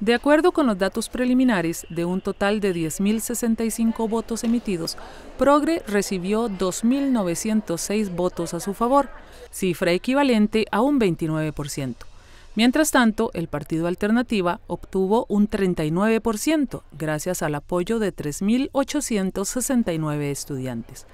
De acuerdo con los datos preliminares, de un total de 10.065 votos emitidos, Progre recibió 2.906 votos a su favor, cifra equivalente a un 29%. Mientras tanto, el Partido Alternativa obtuvo un 39% gracias al apoyo de 3.869 estudiantes.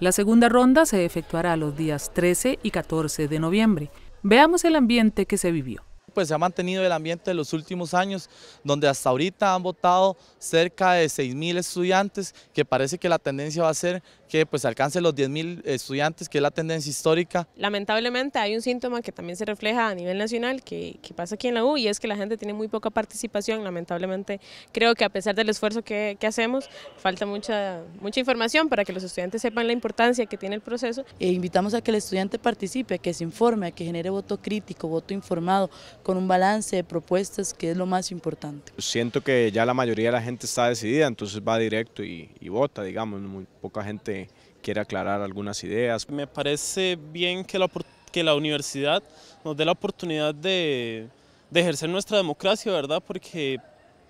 La segunda ronda se efectuará los días 13 y 14 de noviembre. Veamos el ambiente que se vivió pues se ha mantenido el ambiente de los últimos años, donde hasta ahorita han votado cerca de 6.000 estudiantes, que parece que la tendencia va a ser que pues alcance los 10.000 estudiantes, que es la tendencia histórica. Lamentablemente hay un síntoma que también se refleja a nivel nacional, que, pasa aquí en la U, y es que la gente tiene muy poca participación, lamentablemente creo que a pesar del esfuerzo que, hacemos, falta mucha, mucha información para que los estudiantes sepan la importancia que tiene el proceso. E invitamos a que el estudiante participe, que se informe, que genere voto crítico, voto informado, con un balance de propuestas que es lo más importante. Siento que ya la mayoría de la gente está decidida, entonces va directo y, vota, digamos, muy poca gente quiere aclarar algunas ideas. Me parece bien que la, universidad nos dé la oportunidad de, ejercer nuestra democracia, ¿verdad? Porque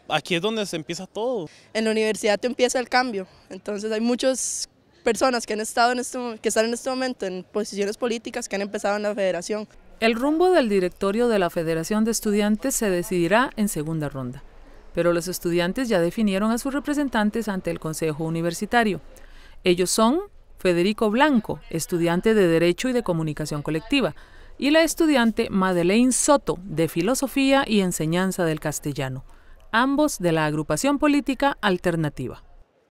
aquí es donde se empieza todo. En la universidad te empieza el cambio, entonces hay muchas personas que han estado en este, que están en este momento en posiciones políticas que han empezado en la federación. El rumbo del directorio de la Federación de Estudiantes se decidirá en segunda ronda, pero los estudiantes ya definieron a sus representantes ante el Consejo Universitario. Ellos son Federico Blanco, estudiante de Derecho y de Comunicación Colectiva, y la estudiante Madeleine Soto, de Filosofía y Enseñanza del Castellano, ambos de la agrupación política alternativa.